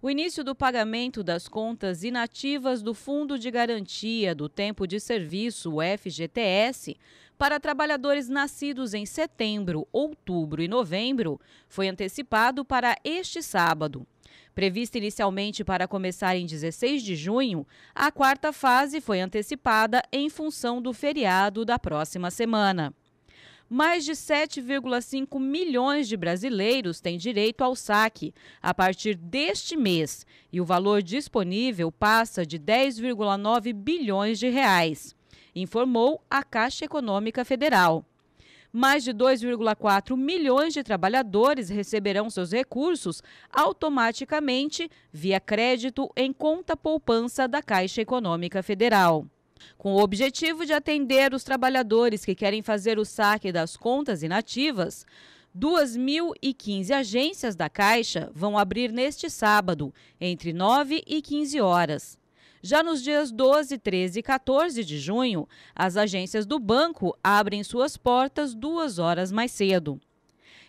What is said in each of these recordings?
O início do pagamento das contas inativas do Fundo de Garantia do Tempo de Serviço, FGTS, para trabalhadores nascidos em setembro, outubro e novembro, foi antecipado para este sábado. Prevista inicialmente para começar em 16 de junho, a quarta fase foi antecipada em função do feriado da próxima semana mais de 7,5 milhões de brasileiros têm direito ao saque a partir deste mês e o valor disponível passa de 10,9 bilhões de reais, informou a Caixa Econômica Federal. Mais de 2,4 milhões de trabalhadores receberão seus recursos automaticamente via crédito em conta poupança da Caixa Econômica Federal com o objetivo de atender os trabalhadores que querem fazer o saque das contas inativas. 2.015 agências da Caixa vão abrir neste sábado, entre 9 e 15 horas. Já nos dias 12, 13 e 14 de junho, as agências do banco abrem suas portas duas horas mais cedo.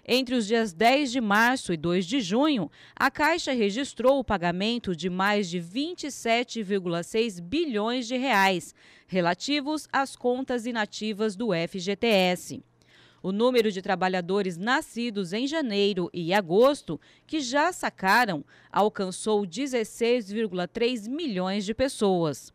Entre os dias 10 de março e 2 de junho, a Caixa registrou o pagamento de mais de 27,6 bilhões de reais relativos às contas inativas do FGTS. O número de trabalhadores nascidos em janeiro e agosto que já sacaram alcançou 16,3 milhões de pessoas.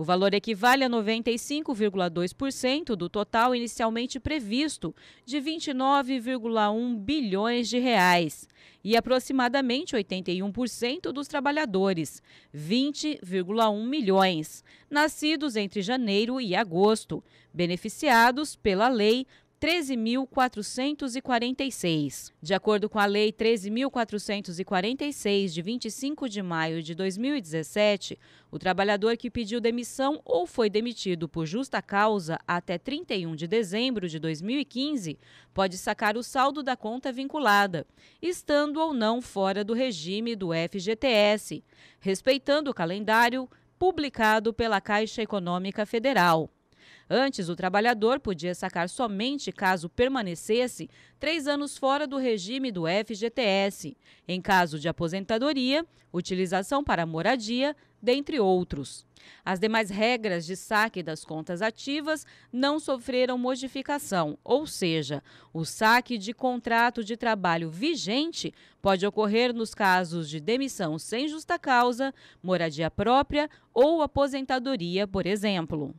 O valor equivale a 95,2% do total inicialmente previsto, de 29,1 bilhões de reais, e aproximadamente 81% dos trabalhadores, 20,1 milhões, nascidos entre janeiro e agosto, beneficiados pela lei 13.446. De acordo com a Lei 13.446, de 25 de maio de 2017, o trabalhador que pediu demissão ou foi demitido por justa causa até 31 de dezembro de 2015 pode sacar o saldo da conta vinculada, estando ou não fora do regime do FGTS, respeitando o calendário publicado pela Caixa Econômica Federal. Antes, o trabalhador podia sacar somente caso permanecesse três anos fora do regime do FGTS, em caso de aposentadoria, utilização para moradia, dentre outros. As demais regras de saque das contas ativas não sofreram modificação, ou seja, o saque de contrato de trabalho vigente pode ocorrer nos casos de demissão sem justa causa, moradia própria ou aposentadoria, por exemplo.